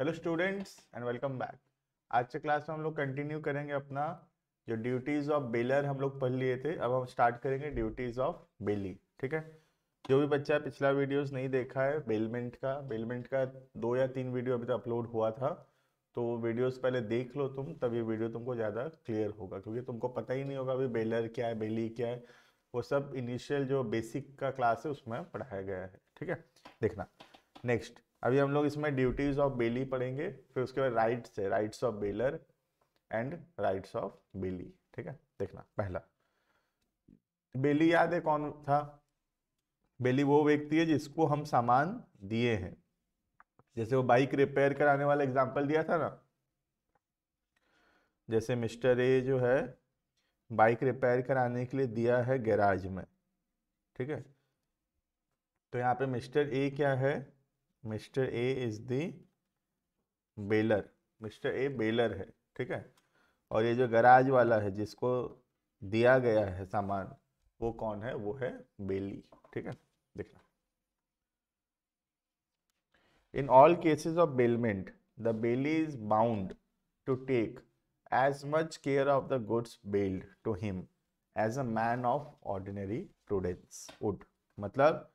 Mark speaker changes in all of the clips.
Speaker 1: Hello students and welcome back आज के class में हम लोग कंटिन्यू करेंगे अपना जो ड्यूटीज ऑफ बेलर हम लोग पढ़ लिए थे अब हम स्टार्ट करेंगे ड्यूटीज ऑफ बेली ठीक है जो भी बच्चा पिछला वीडियोस नहीं देखा है बेलमेंट का बेलमेंट का दो या तीन वीडियो अभी तक अपलोड हुआ था तो वीडियोज़ पहले देख लो तुम तब ये वीडियो तुमको ज़्यादा क्लियर होगा क्योंकि तुमको पता ही नहीं होगा अभी बेलर क्या है बेली क्या है वो सब इनिशियल जो बेसिक का क्लास है उसमें पढ़ाया गया है ठीक है देखना नेक्स्ट अभी हम लोग इसमें ड्यूटीज ऑफ बेली पढ़ेंगे फिर उसके बाद राइट्स है rights of bailor and rights of bailee ठीक है देखना पहला बेली याद है कौन था बेली वो व्यक्ति है जिसको हम सामान दिए हैं जैसे वो बाइक रिपेयर कराने वाला एग्जाम्पल दिया था ना जैसे मिस्टर ए जो है बाइक रिपेयर कराने के लिए दिया है गैराज में ठीक है तो यहाँ पे मिस्टर ए क्या है mister A is the bailor mister A bailor है ठीक है और ये जो गराज वाला है जिसको दिया गया है सामान वो कौन है वो है बेली ठीक है देखना in all cases of bailment the bailee is bound to take as much care of the goods bailed to him as a man of ordinary prudence would मतलब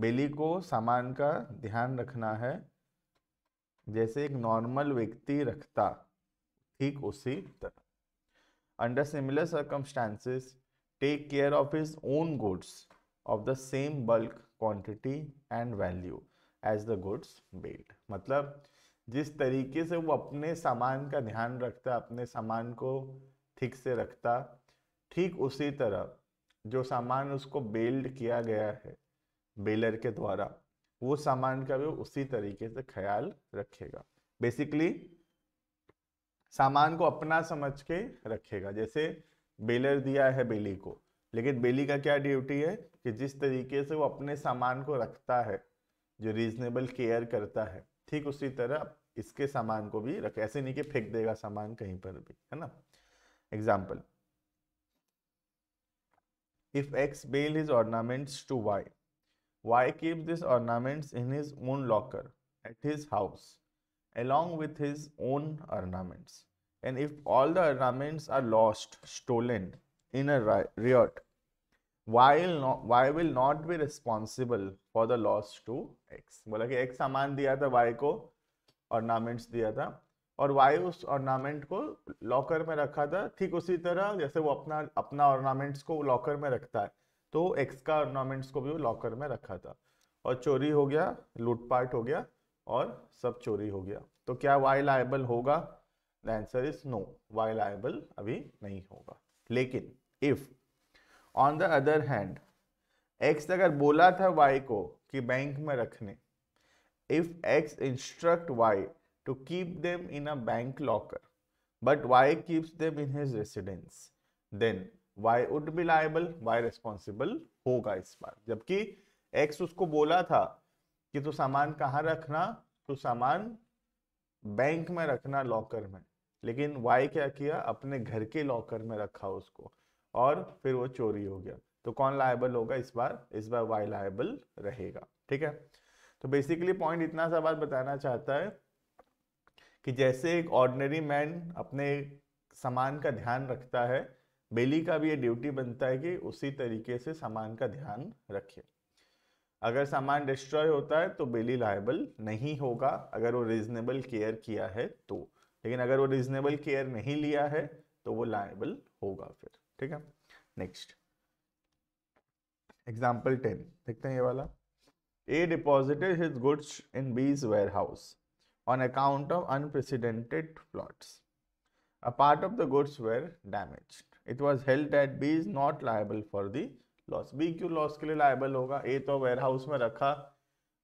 Speaker 1: बेली को सामान का ध्यान रखना है जैसे एक नॉर्मल व्यक्ति रखता ठीक उसी तरह under similar circumstances take care of his own goods of the same bulk quantity and value as the goods bailed मतलब जिस तरीके से वो अपने सामान का ध्यान रखता अपने सामान को ठीक से रखता ठीक उसी तरह जो सामान उसको बेल्ड किया गया है बेलर के द्वारा वो सामान का भी उसी तरीके से ख्याल रखेगा बेसिकली सामान को अपना समझ के रखेगा जैसे बेलर दिया है बेली को लेकिन बेली का क्या ड्यूटी है कि जिस तरीके से वो अपने सामान को रखता है जो रीजनेबल केयर करता है ठीक उसी तरह इसके सामान को भी रख ऐसे नहीं कि फेंक देगा सामान कहीं पर भी है ना example if X bail is ornaments to Y Why keeps this ornaments in his own locker at his house along with his own ornaments? And if all the ornaments are lost, stolen in a riot, why will not, why will not be responsible for the loss to x? bola ki x saman diya tha y ko ornaments diya tha और Y उस ornament को locker में रखा था ठीक उसी तरह जैसे वो अपना अपना ऑर्नामेंट्स को लॉकर में रखता है तो एक्स का ऑर्नामेंट्स को भी लॉकर में रखा था और चोरी हो गया लूटपाट हो गया और सब चोरी हो गया तो क्या वाई लाइबल होगा the answer is no Y liable अभी नहीं होगा लेकिन if on the other hand X अगर बोला था वाई को कि बैंक में रखने if X instruct Y to keep them in a bank locker but Y keeps them in his residence then Y would be liable Y responsible होगा इस बार जबकि एक्स उसको बोला था कि तू सामान कहाँ रखना तू सामान बैंक में रखना लॉकर में लेकिन वाई क्या किया अपने घर के लॉकर में रखा उसको और फिर वो चोरी हो गया तो कौन लायबल होगा इस बार इस बार वाई लायबल रहेगा ठीक है तो बेसिकली पॉइंट इतना सा बात बताना चाहता है कि जैसे एक ऑर्डनरी मैन अपने सामान का ध्यान रखता है बेली का भी ये ड्यूटी बनता है कि उसी तरीके से सामान का ध्यान रखे अगर सामान डिस्ट्रॉय होता है तो बेली लायबल नहीं होगा अगर वो रीजनेबल केयर किया है तो लेकिन अगर वो रीजनेबल केयर नहीं लिया है तो वो लायबल होगा फिर ठीक है नेक्स्ट एग्जाम्पल टेन देखते हैं ये वाला A deposited his goods in B's warehouse on account of unprecedented plot a part of the goods were damaged it was held at B is not liable for the loss B क्यू loss के लिए liable होगा ए तो ware house में रखा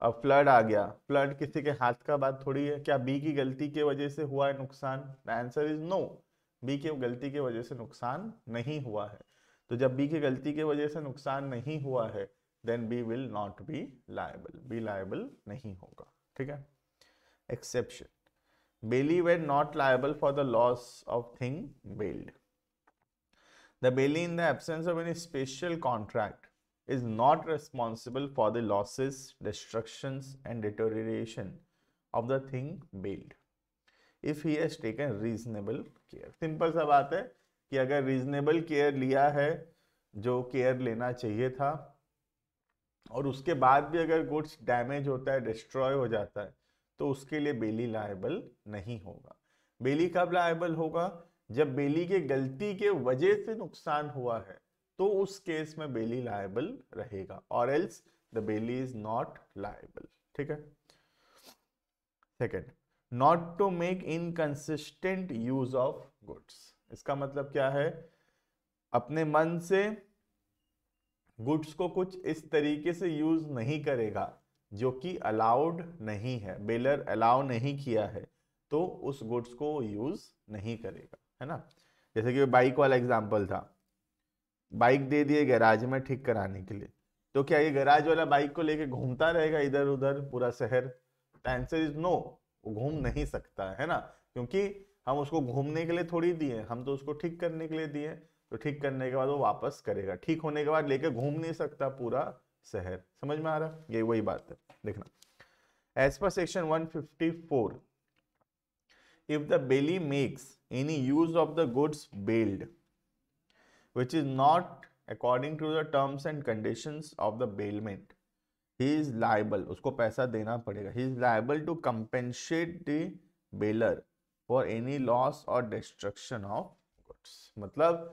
Speaker 1: अब flood आ गया flood किसी के हाथ का बात थोड़ी है क्या बी की गलती के वजह से हुआ है नुकसान the answer is no B की गलती की वजह से नुकसान नहीं हुआ है तो जब बी की गलती की वजह से नुकसान नहीं हुआ है then B will not be liable B liable नहीं होगा ठीक है exception bailee were not liable for the loss of thing bailed The bailee, in the absence of any special contract, is not responsible for the losses, destructions, and deterioration of the thing bailed. If he has taken reasonable care. Simple सा बात है कि अगर reasonable care लिया है जो care लेना चाहिए था और उसके बाद भी अगर गुड्स डैमेज होता है डिस्ट्रॉय हो जाता है तो उसके लिए बेली लाइबल नहीं होगा बेली कब लाइबल होगा जब बेली के गलती के वजह से नुकसान हुआ है तो उस केस में बेली लायबल रहेगा और else the bailee is not liable ठीक है second not to make inconsistent use of goods इसका मतलब क्या है अपने मन से गुड्स को कुछ इस तरीके से यूज नहीं करेगा जो कि अलाउड नहीं है बेलर अलाउ नहीं किया है तो उस गुड्स को यूज नहीं करेगा है ना जैसे कि बाइक वाला एग्जाम्पल था बाइक दे दिए गैराज में ठीक कराने के लिए तो क्या ये गैराज वाला बाइक को लेके घूमता रहेगा इधर उधर पूरा शहर आंसर इज नो वो घूम नहीं सकता है ना क्योंकि हम उसको घूमने के लिए थोड़ी दिए हम तो उसको ठीक करने के लिए दिए तो ठीक करने के बाद वो वापस करेगा ठीक होने के बाद लेके घूम नहीं सकता पूरा शहर समझ में आ रहा ये वही बात है देखना as per section 154 if the belly makes any use of the goods bailed, which is not according to the terms and conditions of the bailment, he is liable. उसको पैसा देना पड़ेगा. He is liable to compensate the bailer for any loss or destruction of goods. मतलब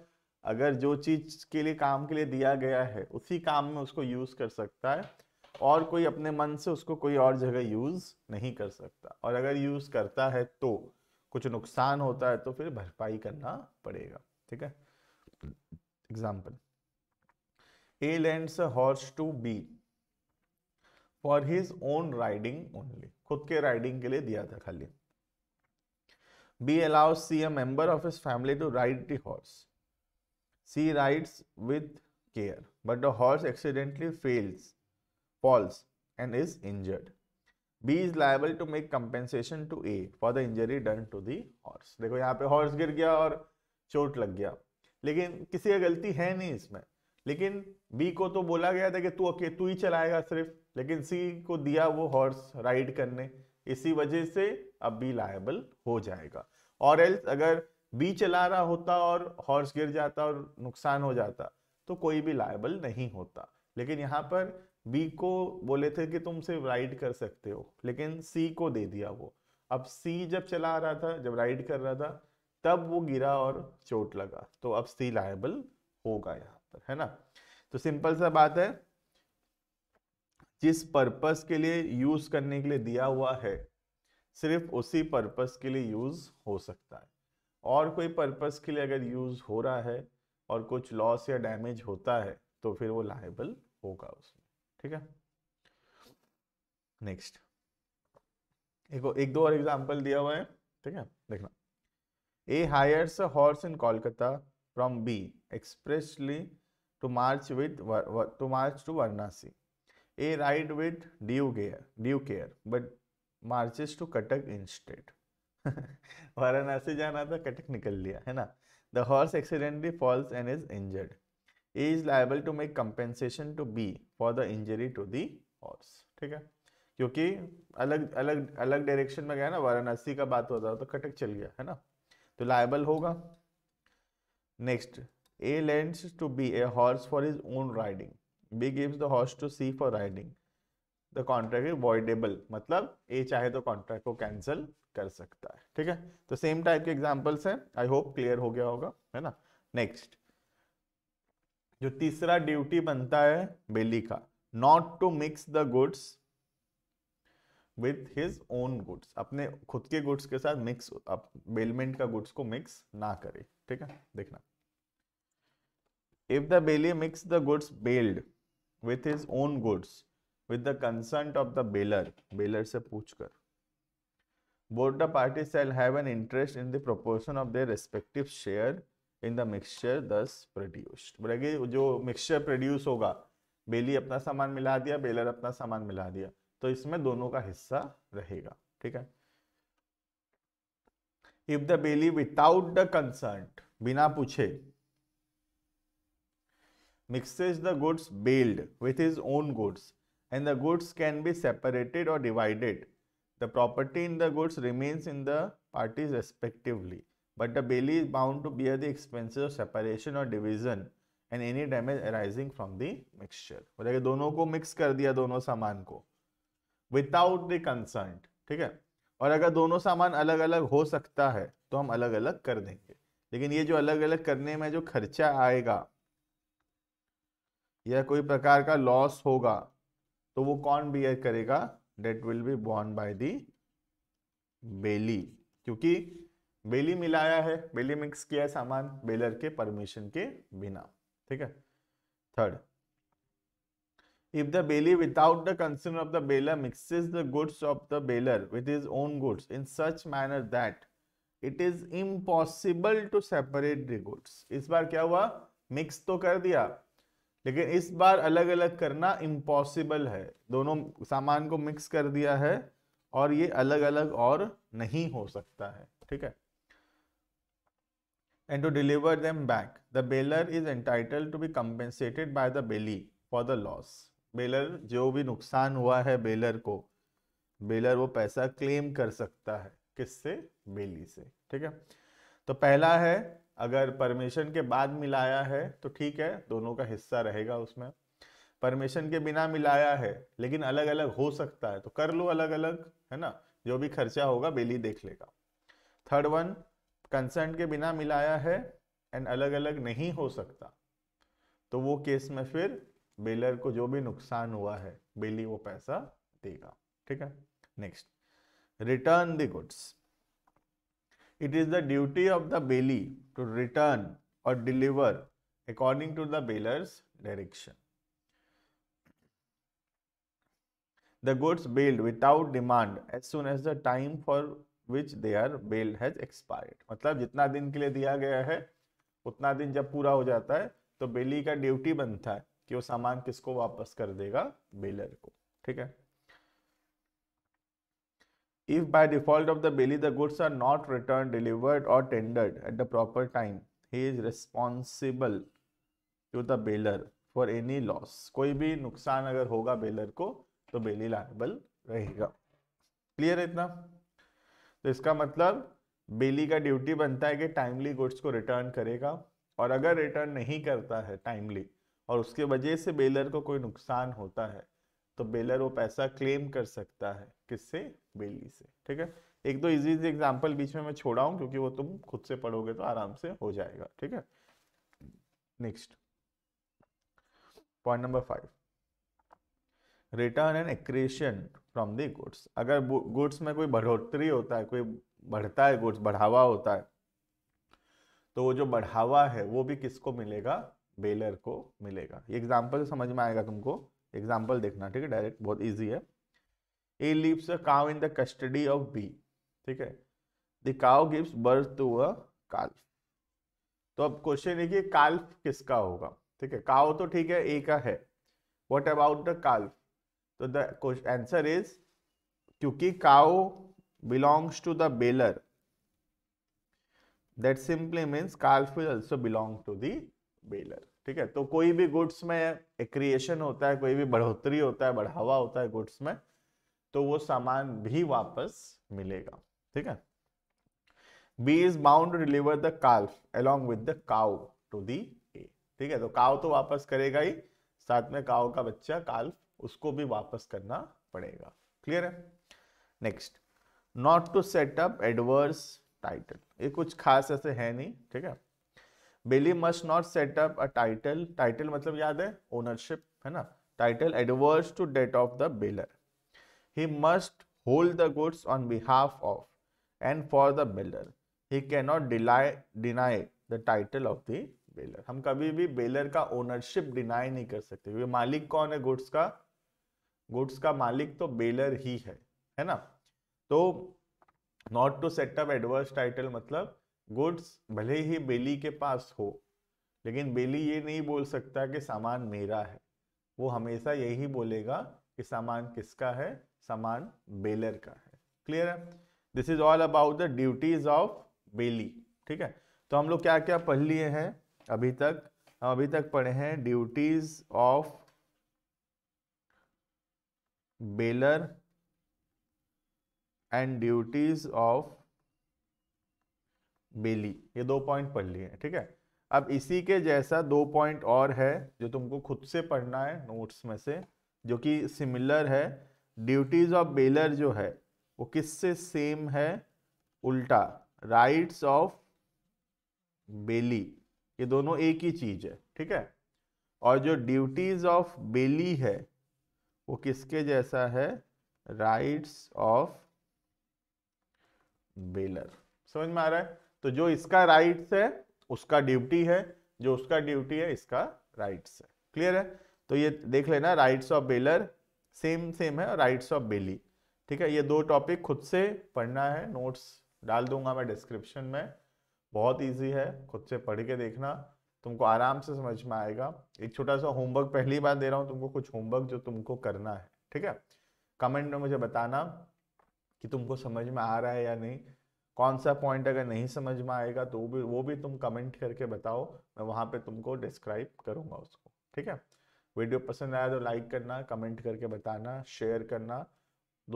Speaker 1: अगर जो चीज के लिए काम के लिए दिया गया है उसी काम में उसको यूज कर सकता है और कोई अपने मन से उसको कोई और जगह यूज नहीं कर सकता और अगर यूज करता है तो कुछ नुकसान होता है तो फिर भरपाई करना पड़ेगा ठीक है example A lends horse to B for his own riding only खुद के राइडिंग के लिए दिया था खाली B allow C a member of his family to ride the horse C rides with care but the horse accidentally fells falls and is injured B is liable to make compensation to A for the injury done to the horse. देखो यहाँ पे horse गिर गया और चोट लग गया लेकिन किसी का गलती है नहीं इसमें लेकिन बी को तो बोला गया था कि तू अके तू ही चलाएगा सिर्फ लेकिन सी को दिया वो हॉर्स राइड करने इसी वजह से अब बी liable हो जाएगा और एल्स अगर बी चला रहा होता और हॉर्स गिर जाता और नुकसान हो जाता तो कोई भी लाइबल नहीं होता लेकिन यहाँ पर बी को बोले थे कि तुम सिर्फ राइड कर सकते हो लेकिन सी को दे दिया वो अब सी जब चला आ रहा था जब राइड कर रहा था तब वो गिरा और चोट लगा तो अब सी लायबल होगा यहाँ पर है ना तो सिंपल सा बात है जिस पर्पस के लिए यूज करने के लिए दिया हुआ है सिर्फ उसी पर्पस के लिए यूज हो सकता है और कोई पर्पस के लिए अगर यूज हो रहा है और कुछ लॉस या डैमेज होता है तो फिर वो लाइबल होगा उसमें ठीक है नेक्स्ट एक एक दो और एग्जांपल दिया हुआ है ठीक है देखना A hires horse in Kolkata from B expressly to march with to march to Varanasi A ride with due gear due care but marches to Cuttack instead Varanasi जाना था कटक निकल लिया है ना the horse accidentally falls and is injured A is liable to make compensation to B for the injury to the horse ठीक है क्योंकि अलग अलग अलग डायरेक्शन में गया ना वाराणसी का बात होता तो कटक चल गया है ना तो लाइबल होगा next A lends to B a horse for his own riding B gives the horse to C for riding the contract is voidable मतलब ए चाहे तो कॉन्ट्रैक्ट को कैंसिल कर सकता है ठीक है तो सेम टाइप के एग्जाम्पल्स हैं आई होप क्लियर हो गया होगा है ना नेक्स्ट जो तीसरा ड्यूटी बनता है बेली का not to mix the goods with his own goods अपने खुद के गुड्स के साथ मिक्स बेलमेंट का गुड्स को मिक्स ना करे ठीक है देखना if the bailee mix the goods bailed with his own goods with the consent of the bailor bailor से पूछकर both the party shall have an interest in the proportion of their respective share in the mixture thus produced बोलेगे जो mixture produce होगा बेली अपना सामान मिला दिया baler अपना सामान मिला दिया तो इसमें दोनों का हिस्सा रहेगा ठीक है if the bailee without the consent बिना पूछे mixes the goods bailed with his own goods and the goods can be separated और divided the property in the goods remains in the parties respectively but the bailee is bound to bear the expenses of separation or division and any damage arising from the mixture बोला कि दोनों को mix कर दिया दोनों सामान को without the concern ठीक है और अगर दोनों सामान अलग अलग हो सकता है तो हम अलग अलग कर देंगे लेकिन ये जो अलग अलग करने में जो खर्चा आएगा या कोई प्रकार का लॉस होगा तो वो कौन बियर करेगा that will be borne by the bailee क्योंकि बेली मिलाया है बेली मिक्स किया है सामान बेलर के परमिशन के बिना ठीक है third if the bailee without the concern of the bailor mixes the goods of the bailor with his own goods in such manner that it is impossible to separate the goods इस बार क्या हुआ mix तो कर दिया लेकिन इस बार अलग अलग करना इम्पॉसिबल है दोनों सामान को मिक्स कर दिया है और ये अलग अलग और नहीं हो सकता है ठीक है and to deliver them back. The bailer is entitled to be compensated by the bailee for the loss. Bailor जो भी नुकसान हुआ है बेलर को बेलर वो पैसा क्लेम कर सकता है किससे बेली से ठीक है तो पहला है अगर परमिशन के बाद मिलाया है तो ठीक है दोनों का हिस्सा रहेगा उसमें परमिशन के बिना मिलाया है लेकिन अलग अलग हो सकता है तो कर लो अलग अलग है ना जो भी खर्चा होगा बेली देख लेगा थर्ड वन कंसर्न के बिना मिलाया है एंड अलग अलग नहीं हो सकता तो वो केस में फिर बेलर को जो भी नुकसान हुआ है बेली वो पैसा देगा ठीक है next return the goods it is the duty of the bailee to return और deliver according to the bailor's direction the goods bailed without demand as soon as the time for which their bail has expired मतलब जितना दिन के लिए दिया गया है उतना दिन जब पूरा हो जाता है तो बेली का ड्यूटी बनता है कि वो सामान किसको वापस कर देगा बेलर को ठीक है if by default of the bailee the goods are not return delivered और tendered at the proper time he is responsible to the bailor for any loss कोई भी नुकसान अगर होगा बेलर को तो बेली लाइबल रहेगा क्लियर है इतना तो इसका मतलब बेली का ड्यूटी बनता है कि टाइमली गुड्स को रिटर्न करेगा और अगर रिटर्न नहीं करता है टाइमली और उसके वजह से बेलर को कोई नुकसान होता है तो बेलर वो पैसा क्लेम कर सकता है किससे बेली से ठीक है एक दो इजी इजी एग्जाम्पल बीच में मैं छोड़ा हूँ क्योंकि वो तुम खुद से पढ़ोगे तो आराम से हो जाएगा ठीक है next point number five return and accretion from the goods अगर गुड्स में कोई बढ़ोतरी होता है कोई बढ़ता है गुड्स बढ़ावा होता है तो वो जो बढ़ावा है वो भी किसको मिलेगा बेलर को मिलेगा ये एग्जाम्पल समझ में आएगा तुमको एग्जाम्पल देखना ठीक है डायरेक्ट बहुत ईजी है A leaves cow in the custody of B ठीक है the cow gives birth to a calf तो अब क्वेश्चन है कि काल्फ किसका होगा ठीक है काउ तो ठीक है ए का है वॉट अबाउट द काल्फ तो द आंसर इज क्योंकि cow belongs to the bailor that simply means calf will also belong to the ठीक है तो कोई भी गुड्स में क्रिएशन होता है कोई भी बढ़ोतरी होता है बढ़ावा होता है गुड्स में तो वो सामान भी वापस मिलेगा ठीक है B is bound to deliver the calf along with the cow to the A ठीक है तो काउ तो वापस करेगा ही साथ में काउ का बच्चा काल्फ उसको भी वापस करना पड़ेगा क्लियर है next not to set up adverse title ये कुछ खास ऐसे है नहीं ठीक है bailee must not set up a title title मतलब याद है ओनरशिप है ना title adverse to that of the bailor he must hold the goods on behalf of and for the bailor he cannot delay deny the title of the bailor हम कभी भी baler का ownership deny नहीं कर सकते क्योंकि मालिक कौन है गुड्स का गुड्स का मालिक तो बेलर ही है है ना तो not to set up adverse title मतलब गुड्स भले ही बेली के पास हो लेकिन बेली ये नहीं बोल सकता कि सामान मेरा है वो हमेशा यही बोलेगा कि सामान किसका है सामान बेलर का है क्लियर है this is all about the duties of bailee ठीक है तो हम लोग क्या क्या पढ़ लिए हैं अभी तक हम अभी तक पढ़े हैं duties of bailor and duties of bailee ये दो पॉइंट पढ़ लिए ठीक है अब इसी के जैसा दो पॉइंट और है जो तुमको खुद से पढ़ना है नोट्स में से जो कि सिमिलर है ड्यूटीज ऑफ बेलर जो है वो किससे सेम है उल्टा राइट्स ऑफ बेली ये दोनों एक ही चीज है ठीक है और जो ड्यूटीज ऑफ बेली है वो किसके जैसा है राइट्स ऑफ बेलर समझ में आ रहा है तो जो इसका राइट्स है उसका ड्यूटी है जो उसका ड्यूटी है इसका राइट्स है क्लियर है तो ये देख लेना rights of bailor same same है और राइट्स ऑफ बेली ठीक है ये दो टॉपिक खुद से पढ़ना है नोट्स डाल दूंगा मैं डिस्क्रिप्शन में बहुत इजी है खुद से पढ़ के देखना तुमको आराम से समझ में आएगा एक छोटा सा होमवर्क पहली बार दे रहा हूँ तुमको कुछ होमवर्क जो तुमको करना है ठीक है कमेंट में मुझे बताना कि तुमको समझ में आ रहा है या नहीं कौन सा पॉइंट अगर नहीं समझ में आएगा तो वो भी वो भी तुम कमेंट करके बताओ मैं वहाँ पे तुमको डिस्क्राइब करूँगा उसको ठीक है वीडियो पसंद आया तो लाइक करना कमेंट करके बताना शेयर करना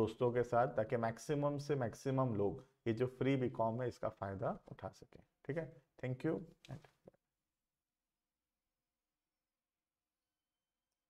Speaker 1: दोस्तों के साथ ताकि मैक्सिमम से मैक्सिमम लोग ये जो फ्री बी है इसका फ़ायदा उठा सकें ठीक है थैंक यू